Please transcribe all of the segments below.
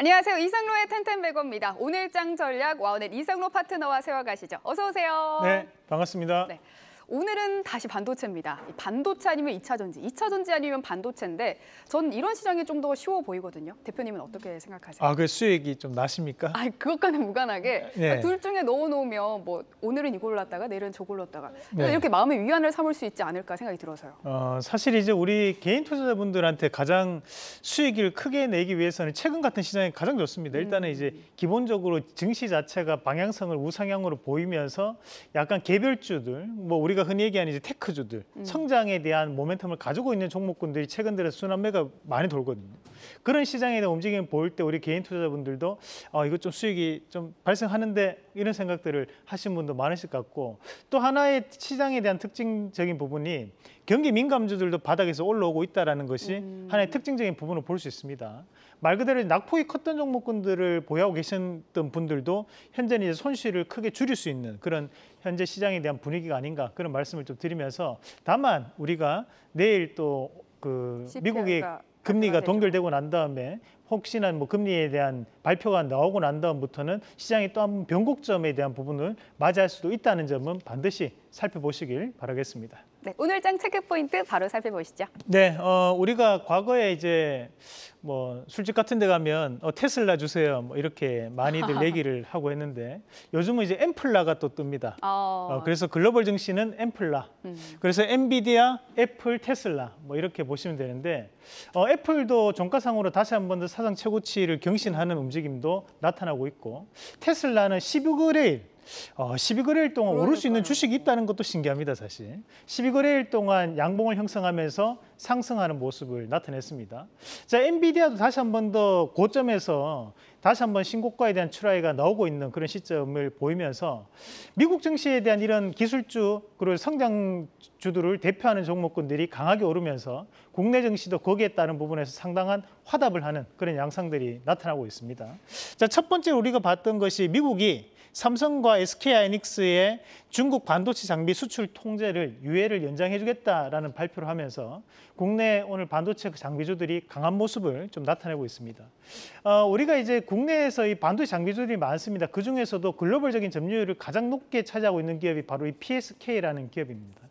안녕하세요. 이상로의 텐텐백고입니다 오늘장 전략 와우넷 이상로 파트너와 세워가시죠. 어서 오세요. 네, 반갑습니다. 네. 오늘은 다시 반도체입니다. 반도체 아니면 2차 전지, 2차 전지 아니면 반도체인데 전 이런 시장이 좀 더 쉬워 보이거든요. 대표님은 어떻게 생각하세요? 아, 그 수익이 좀 나십니까? 아, 그것과는 무관하게 네. 아, 둘 중에 넣어놓으면 뭐 오늘은 이걸로 놨다가 내일은 저걸로 놨다가 네. 이렇게 마음의 위안을 삼을 수 있지 않을까 생각이 들어서요. 어, 사실 이제 우리 개인 투자자분들한테 가장 수익을 크게 내기 위해서는 최근 같은 시장이 가장 좋습니다. 일단은 음. 이제 기본적으로 증시 자체가 방향성을 우상향으로 보이면서 약간 개별주들 뭐 우리가 우리가 흔히 얘기하는 이제 테크주들, 음. 성장에 대한 모멘텀을 가지고 있는 종목군들이 최근 들어 순환매가 많이 돌거든요. 그런 시장에 대한 움직임 보일 때 우리 개인 투자자분들도 어, 이거 좀 수익이 좀 발생하는데 이런 생각들을 하신 분도 많으실 것 같고 또 하나의 시장에 대한 특징적인 부분이 경기 민감주들도 바닥에서 올라오고 있다는 것이 음. 하나의 특징적인 부분을 볼 수 있습니다. 말 그대로 낙폭이 컸던 종목군들을 보유하고 계셨던 분들도 현재는 이제 손실을 크게 줄일 수 있는 그런 현재 시장에 대한 분위기가 아닌가 그런 말씀을 좀 드리면서 다만 우리가 내일 또 그 미국의 금리가 아, 동결되고 난 다음에 혹시나 뭐 금리에 대한 발표가 나오고 난 다음부터는 시장이 또한 변곡점에 대한 부분을 맞이할 수도 있다는 점은 반드시 살펴보시길 바라겠습니다. 네, 오늘장 체크 포인트 바로 살펴보시죠. 네, 어, 우리가 과거에 이제 뭐 술집 같은 데 가면 어, 테슬라 주세요 뭐 이렇게 많이들 얘기를 하고 했는데 요즘은 이제 엠플라가 또 뜹니다. 어... 어 그래서 글로벌 증시는 엠플라. 음. 그래서 엔비디아, 애플, 테슬라 뭐 이렇게 보시면 되는데 어, 애플도 종가상으로 다시 한번더 사상 최고치를 경신하는 움직임도 나타나고 있고 테슬라는 12거래일 어, 12거래일 동안 그러니까요. 오를 수 있는 주식이 있다는 것도 신기합니다, 사실. 12거래일 동안 양봉을 형성하면서 상승하는 모습을 나타냈습니다. 자, 엔비디아도 다시 한번 더 고점에서 다시 한번 신고가에 대한 출하위가 나오고 있는 그런 시점을 보이면서 미국 증시에 대한 이런 기술주 그리고 성장주들을 대표하는 종목군들이 강하게 오르면서 국내 증시도 거기에 따른 부분에서 상당한 화답을 하는 그런 양상들이 나타나고 있습니다. 자, 첫 번째 우리가 봤던 것이 미국이 삼성과 SK 하이닉스의 중국 반도체 장비 수출 통제를 유예를 연장해 주겠다라는 발표를 하면서 국내 오늘 반도체 그 장비주들이 강한 모습을 좀 나타내고 있습니다. 어, 우리가 이제 국내에서 이 반도체 장비주들이 많습니다. 그중에서도 글로벌적인 점유율을 가장 높게 차지하고 있는 기업이 바로 이 PSK라는 기업입니다.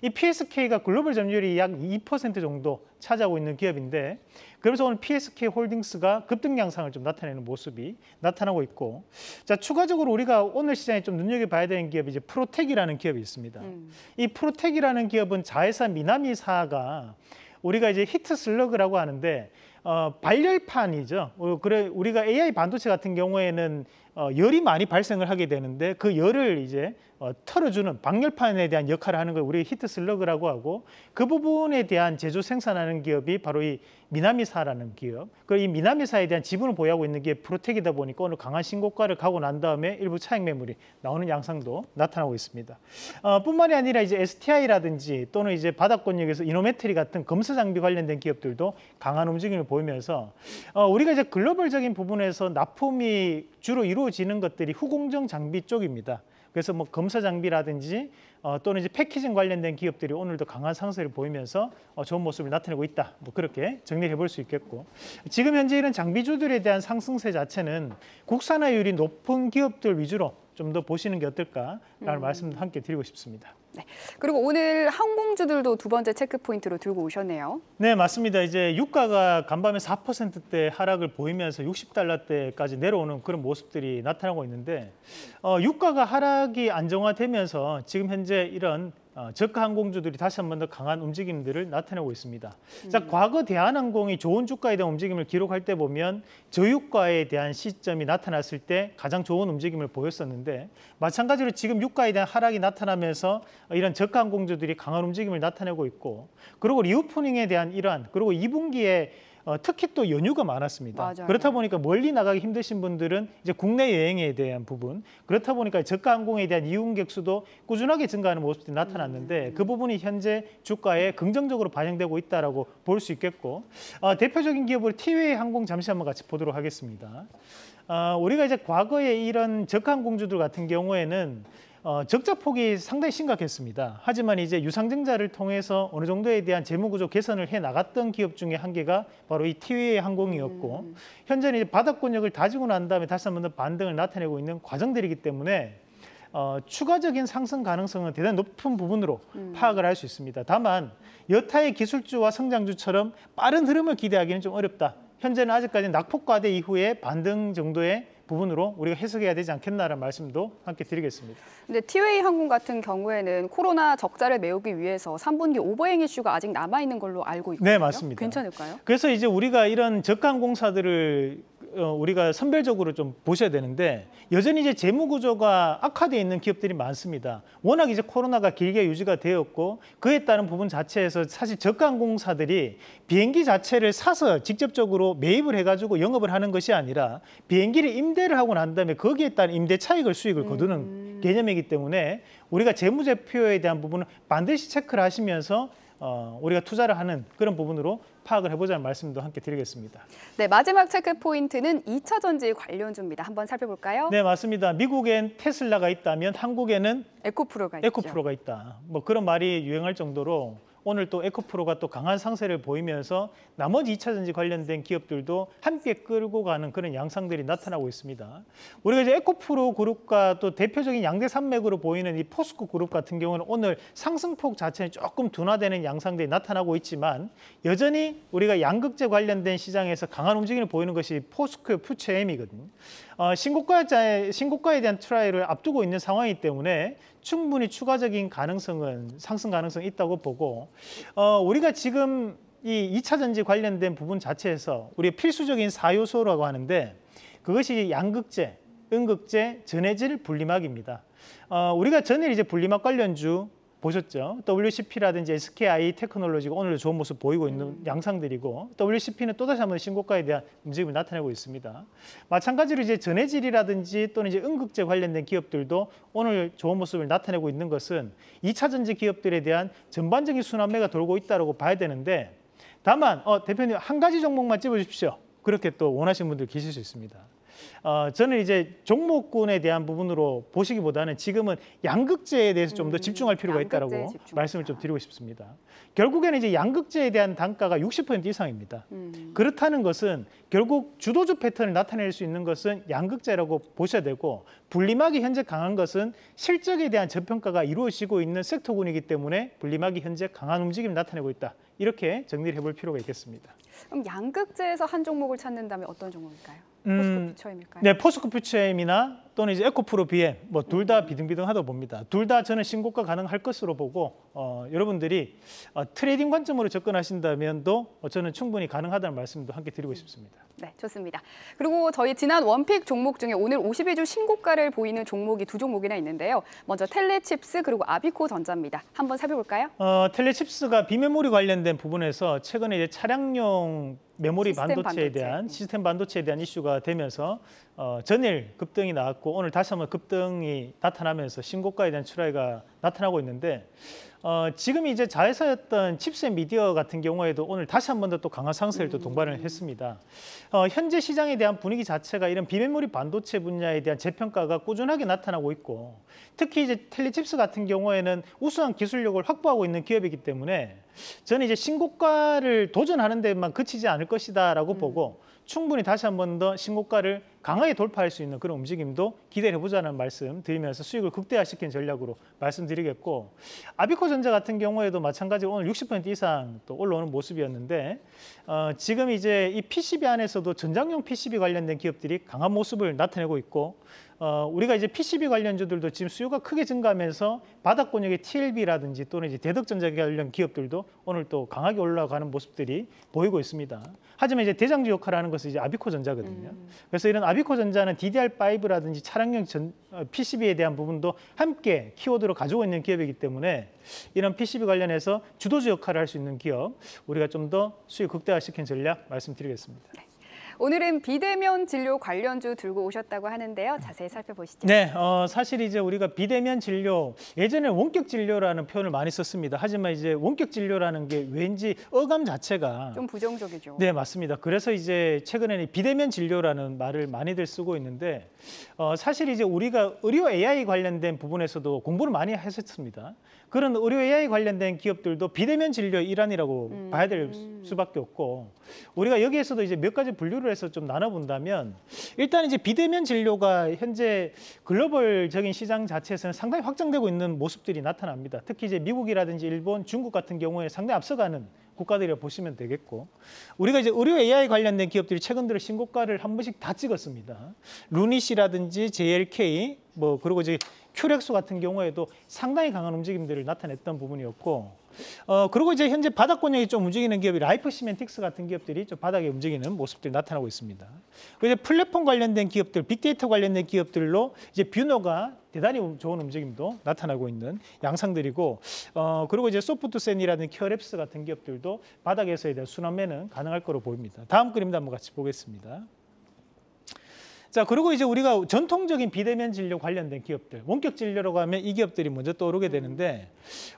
이 PSK가 글로벌 점유율이 약 2% 정도 차지하고 있는 기업인데 그래서 오늘 PSK 홀딩스가 급등 양상을 좀 나타내는 모습이 나타나고 있고 자 추가적으로 우리가 오늘 시장에 좀 눈여겨봐야 되는 기업이 이제 프로텍이라는 기업이 있습니다. 음. 이 프로텍이라는 기업은 자회사 미나미사가 우리가 이제 히트 슬러그라고 하는데 어, 발열판이죠. 어, 그래 우리가 AI 반도체 같은 경우에는 어, 열이 많이 발생을 하게 되는데 그 열을 이제 어, 털어주는 방열판에 대한 역할을 하는 걸 우리 히트 슬러그라고 하고 그 부분에 대한 제조 생산하는 기업이 바로 이 미나미사라는 기업. 그리고 이 미나미사에 대한 지분을 보유하고 있는 게 프로텍이다 보니까 오늘 강한 신고가를 가고 난 다음에 일부 차익 매물이 나오는 양상도 나타나고 있습니다. 어, 뿐만이 아니라 이제 STI라든지 또는 이제 바닥권역에서 이노메트리 같은 검사 장비 관련된 기업들도 강한 움직임을 보이면서 어, 우리가 이제 글로벌적인 부분에서 납품이 주로 이루어 채워지는 것들이 후공정 장비 쪽입니다. 그래서 뭐 검사 장비라든지 어, 또는 이제 패키징 관련된 기업들이 오늘도 강한 상세를 보이면서 어, 좋은 모습을 나타내고 있다. 뭐 그렇게 정리해 볼 수 있겠고 지금 현재 이런 장비주들에 대한 상승세 자체는 국산화율이 높은 기업들 위주로 좀 더 보시는 게 어떨까라는 음. 말씀도 함께 드리고 싶습니다. 네. 그리고 오늘 항공주들도 두 번째 체크 포인트로 들고 오셨네요. 네, 맞습니다. 이제 유가가 간밤에 4%대 하락을 보이면서 60달러대까지 내려오는 그런 모습들이 나타나고 있는데 어, 유가가 하락이 안정화되면서 지금 현재 이런 어, 저가 항공주들이 다시 한번 더 강한 움직임들을 나타내고 있습니다. 음. 자, 과거 대한항공이 좋은 주가에 대한 움직임을 기록할 때 보면 저유가에 대한 시점이 나타났을 때 가장 좋은 움직임을 보였었는데 마찬가지로 지금 유가에 대한 하락이 나타나면서 이런 저가 항공주들이 강한 움직임을 나타내고 있고 그리고 리오프닝에 대한 이러한 그리고 2분기에 어, 특히 또 연휴가 많았습니다. 맞아요. 그렇다 보니까 멀리 나가기 힘드신 분들은 이제 국내 여행에 대한 부분 그렇다 보니까 저가 항공에 대한 이용객 수도 꾸준하게 증가하는 모습이 나타났는데 음, 음, 음. 그 부분이 현재 주가에 긍정적으로 반영되고 있다라고 볼 수 있겠고 어, 대표적인 기업으로 티웨이 항공 잠시 한번 같이 보도록 하겠습니다. 어, 우리가 이제 과거에 이런 저가 항공주들 같은 경우에는 어, 적자폭이 상당히 심각했습니다. 하지만 이제 유상증자를 통해서 어느 정도에 대한 재무구조 개선을 해 나갔던 기업 중에 한 개가 바로 이 TWA 항공이었고 음. 음. 현재는 이제 바닥권역을 다지고 난 다음에 다시 한 번 더 반등을 나타내고 있는 과정들이기 때문에 어, 추가적인 상승 가능성은 대단히 높은 부분으로 음. 파악을 할 수 있습니다. 다만 여타의 기술주와 성장주처럼 빠른 흐름을 기대하기는 좀 어렵다. 현재는 아직까지 낙폭과대 이후에 반등 정도의 부분으로 우리가 해석해야 되지 않겠나라는 말씀도 함께 드리겠습니다. 근데 티웨이 항공 같은 경우에는 코로나 적자를 메우기 위해서 3분기 오버행 이슈가 아직 남아 있는 걸로 알고 있거든요. 네, 맞습니다. 괜찮을까요? 그래서 이제 우리가 이런 저가 항공사들을 어, 우리가 선별적으로 좀 보셔야 되는데 여전히 이제 재무 구조가 악화되어 있는 기업들이 많습니다. 워낙 이제 코로나가 길게 유지가 되었고 그에 따른 부분 자체에서 사실 저가항공사들이 비행기 자체를 사서 직접적으로 매입을 해가지고 영업을 하는 것이 아니라 비행기를 임대를 하고 난 다음에 거기에 따른 임대 차익을 수익을 거두는 음. 개념이기 때문에 우리가 재무제표에 대한 부분을 반드시 체크를 하시면서 어, 우리가 투자를 하는 그런 부분으로 파악을 해보자는 말씀도 함께 드리겠습니다. 네, 마지막 체크 포인트는 2차 전지 관련주입니다. 한번 살펴볼까요? 네, 맞습니다. 미국엔 테슬라가 있다면 한국에는 에코프로가, 에코프로가 있다. 뭐 그런 말이 유행할 정도로 오늘 또 에코프로가 또 강한 상세를 보이면서 나머지 2차전지 관련된 기업들도 함께 끌고 가는 그런 양상들이 나타나고 있습니다. 우리가 이제 에코프로 그룹과 또 대표적인 양대 산맥으로 보이는 이 포스코 그룹 같은 경우는 오늘 상승폭 자체는 조금 둔화되는 양상들이 나타나고 있지만 여전히 우리가 양극재 관련된 시장에서 강한 움직임을 보이는 것이 포스코의 퓨처엠이거든요. 어, 신고가에, 신고가에 대한 트라이를 앞두고 있는 상황이기 때문에 충분히 추가적인 가능성은 상승 가능성이 있다고 보고 어, 우리가 지금 이 2차 전지 관련된 부분 자체에서 우리의 필수적인 사요소라고 하는데 그것이 양극재, 음극재, 전해질 분리막입니다. 어, 우리가 전일 이제 분리막 관련주 보셨죠? WCP라든지 SKI 테크놀로지가 오늘도 좋은 모습 보이고 있는 음. 양상들이고 WCP는 또다시 한 번 신고가에 대한 움직임을 나타내고 있습니다. 마찬가지로 이제 전해질이라든지 또는 이제 응급제 관련된 기업들도 오늘 좋은 모습을 나타내고 있는 것은 2차전지 기업들에 대한 전반적인 순환매가 돌고 있다고 봐야 되는데 다만 어, 대표님 한 가지 종목만 찝어주십시오 그렇게 또 원하시는 분들 계실 수 있습니다. 어, 저는 이제 종목군에 대한 부분으로 보시기보다는 지금은 양극재에 대해서 좀더 음, 집중할 필요가 있다고 말씀을 좀 드리고 싶습니다. 결국에는 이제 양극재에 대한 단가가 60% 이상입니다. 음. 그렇다는 것은 결국 주도주 패턴을 나타낼 수 있는 것은 양극재라고 보셔야 되고 분리막이 현재 강한 것은 실적에 대한 저평가가 이루어지고 있는 섹터군이기 때문에 분리막이 현재 강한 움직임을 나타내고 있다. 이렇게 정리를 해볼 필요가 있겠습니다. 그럼 양극재에서 한 종목을 찾는다면 어떤 종목일까요? 포스코 음. 퓨처엠일까요? 네, 포스코 퓨처엠이나 또는 이제 에코프로 BM 뭐둘 다 비등비등하다 봅니다. 둘 다 저는 신고가 가능할 것으로 보고 어, 여러분들이 어, 트레이딩 관점으로 접근하신다면도 어, 저는 충분히 가능하다는 말씀도 함께 드리고 싶습니다. 네, 좋습니다. 그리고 저희 지난 원픽 종목 중에 오늘 52주 신고가를 보이는 종목이 두 종목이나 있는데요. 먼저 텔레칩스 그리고 아비코 전자입니다. 한번 살펴볼까요? 어, 텔레칩스가 비메모리 관련된 부분에서 최근에 이제 차량용 메모리 반도체에 반도체. 대한 네. 시스템 반도체에 대한 이슈가 되면서 어, 전일 급등이 나왔고 오늘 다시 한번 급등이 나타나면서 신고가에 대한 출하가 나타나고 있는데 어, 지금 이제 자회사였던 칩셋 미디어 같은 경우에도 오늘 다시 한 번 더 또 강한 상승을 또 동반을 음. 했습니다. 어, 현재 시장에 대한 분위기 자체가 이런 비메모리 반도체 분야에 대한 재평가가 꾸준하게 나타나고 있고 특히 이제 텔리칩스 같은 경우에는 우수한 기술력을 확보하고 있는 기업이기 때문에 저는 이제 신고가를 도전하는 데만 그치지 않을 것이다라고 음. 보고 충분히 다시 한 번 더 신고가를 강하게 돌파할 수 있는 그런 움직임도 기대 해보자는 말씀 드리면서 수익을 극대화시킨 전략으로 말씀드리겠고 아비코 삼성전자 같은 경우에도 마찬가지로 오늘 60% 이상 또 올라오는 모습이었는데 어, 지금 이제 이 PCB 안에서도 전장용 PCB 관련된 기업들이 강한 모습을 나타내고 있고 어, 우리가 이제 PCB 관련주들도 지금 수요가 크게 증가하면서 바닥권역의 TLB라든지 또는 이제 대덕전자 관련 기업들도 오늘 또 강하게 올라가는 모습들이 보이고 있습니다. 하지만 이제 대장주 역할을 하는 것은 이제 아비코 전자거든요. 음. 그래서 이런 아비코 전자는 DDR5라든지 차량용 전, 어, PCB에 대한 부분도 함께 키워드로 가지고 있는 기업이기 때문에 이런 PCB 관련해서 주도주 역할을 할 수 있는 기업 우리가 좀 더 수요 극대화시킨 전략 말씀드리겠습니다. 네. 오늘은 비대면 진료 관련주 들고 오셨다고 하는데요. 자세히 살펴보시죠. 네, 어, 사실 이제 우리가 비대면 진료, 예전에 원격 진료라는 표현을 많이 썼습니다. 하지만 이제 원격 진료라는 게 왠지 어감 자체가 좀 부정적이죠. 네, 맞습니다. 그래서 이제 최근에는 비대면 진료라는 말을 많이들 쓰고 있는데 어, 사실 이제 우리가 의료 AI 관련된 부분에서도 공부를 많이 했었습니다. 그런 의료 AI 관련된 기업들도 비대면 진료 일환이라고 음. 봐야 될 수밖에 없고 우리가 여기에서도 이제 몇 가지 분류를 진로를 해서 좀 나눠본다면 일단 이제 비대면 진료가 현재 글로벌적인 시장 자체에서는 상당히 확장되고 있는 모습들이 나타납니다. 특히 이제 미국이라든지 일본, 중국 같은 경우에 상당히 앞서가는 국가들이라 보시면 되겠고 우리가 이제 의료 AI 관련된 기업들이 최근 들어 신고가를 한 번씩 다 찍었습니다. 루닛이라든지 JLK, 뭐 그리고 이제 큐렉스 같은 경우에도 상당히 강한 움직임들을 나타냈던 부분이었고 어 그리고 이제 현재 바닥 권역이 좀 움직이는 기업이 라이프 시멘틱스 같은 기업들이 좀 바닥에 움직이는 모습들이 나타나고 있습니다. 그래서 플랫폼 관련된 기업들, 빅데이터 관련된 기업들로 이제 뷰노가 대단히 좋은 움직임도 나타나고 있는 양상들이고 어 그리고 이제 소프트센이라는 큐어랩스 같은 기업들도 바닥에서에 대한 순환매는 가능할 거로 보입니다. 다음 그림도 한번 같이 보겠습니다. 자, 그리고 이제 우리가 전통적인 비대면 진료 관련된 기업들, 원격 진료라고 하면 이 기업들이 먼저 떠오르게 되는데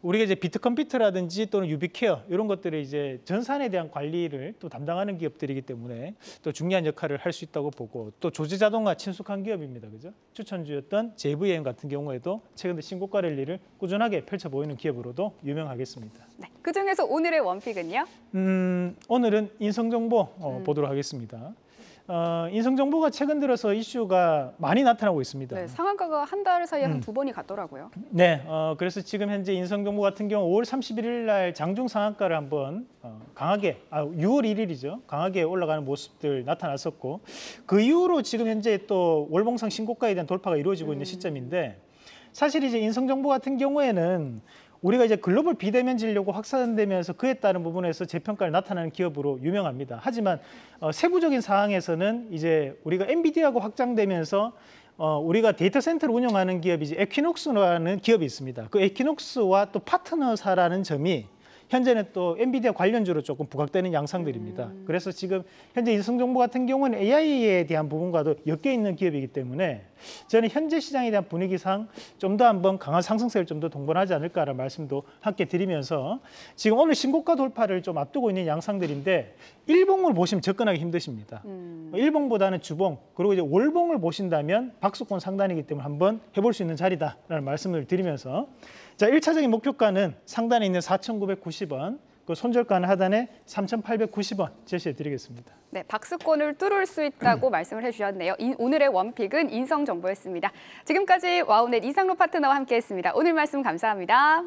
우리가 이제 비트컴퓨터라든지 또는 유비케어 이런 것들의 이제 전산에 대한 관리를 또 담당하는 기업들이기 때문에 또 중요한 역할을 할 수 있다고 보고 또 조제 자동화 친숙한 기업입니다. 그죠? 추천주였던 JVM 같은 경우에도 최근에 신고가 랠리를 꾸준하게 펼쳐 보이는 기업으로도 유명하겠습니다. 네. 그중에서 오늘의 원픽은요? 음, 오늘은 인성정보 어, 음. 보도록 하겠습니다. 어, 인성정보가 최근 들어서 이슈가 많이 나타나고 있습니다. 네, 상한가가 한 달 사이에 음. 한두 번이 갔더라고요. 네, 어, 그래서 지금 현재 인성정보 같은 경우 5월 31일 날 장중 상한가를 한번 어, 강하게, 아, 6월 1일이죠. 강하게 올라가는 모습들 나타났었고 그 이후로 지금 현재 또 월봉상 신고가에 대한 돌파가 이루어지고 음. 있는 시점인데 사실 이제 인성정보 같은 경우에는 우리가 이제 글로벌 비대면 진료가 확산되면서 그에 따른 부분에서 재평가를 나타내는 기업으로 유명합니다. 하지만 어, 세부적인 사항에서는 이제 우리가 엔비디아가 확장되면서 어, 우리가 데이터 센터를 운영하는 기업이 이제 에퀴녹스라는 기업이 있습니다. 그 에퀴녹스와 또 파트너사라는 점이 현재는 또 엔비디아 관련주로 조금 부각되는 양상들입니다. 음. 그래서 지금 현재 일성정보 같은 경우는 AI에 대한 부분과도 엮여 있는 기업이기 때문에 저는 현재 시장에 대한 분위기상 좀 더 한번 강한 상승세를 좀 더 동반하지 않을까라는 말씀도 함께 드리면서 지금 오늘 신고가 돌파를 좀 앞두고 있는 양상들인데 일봉을 보시면 접근하기 힘드십니다. 음. 일봉보다는 주봉 그리고 이제 월봉을 보신다면 박수권 상단이기 때문에 한번 해볼 수 있는 자리다라는 말씀을 드리면서 자 1차적인 목표가는 상단에 있는 4,990원 그 손절가는 하단에 3,890원 제시해 드리겠습니다. 네, 박스권을 뚫을 수 있다고 말씀을 해주셨네요. 인, 오늘의 원픽은 인성정보였습니다. 지금까지 와우넷 이상로 파트너와 함께했습니다. 오늘 말씀 감사합니다.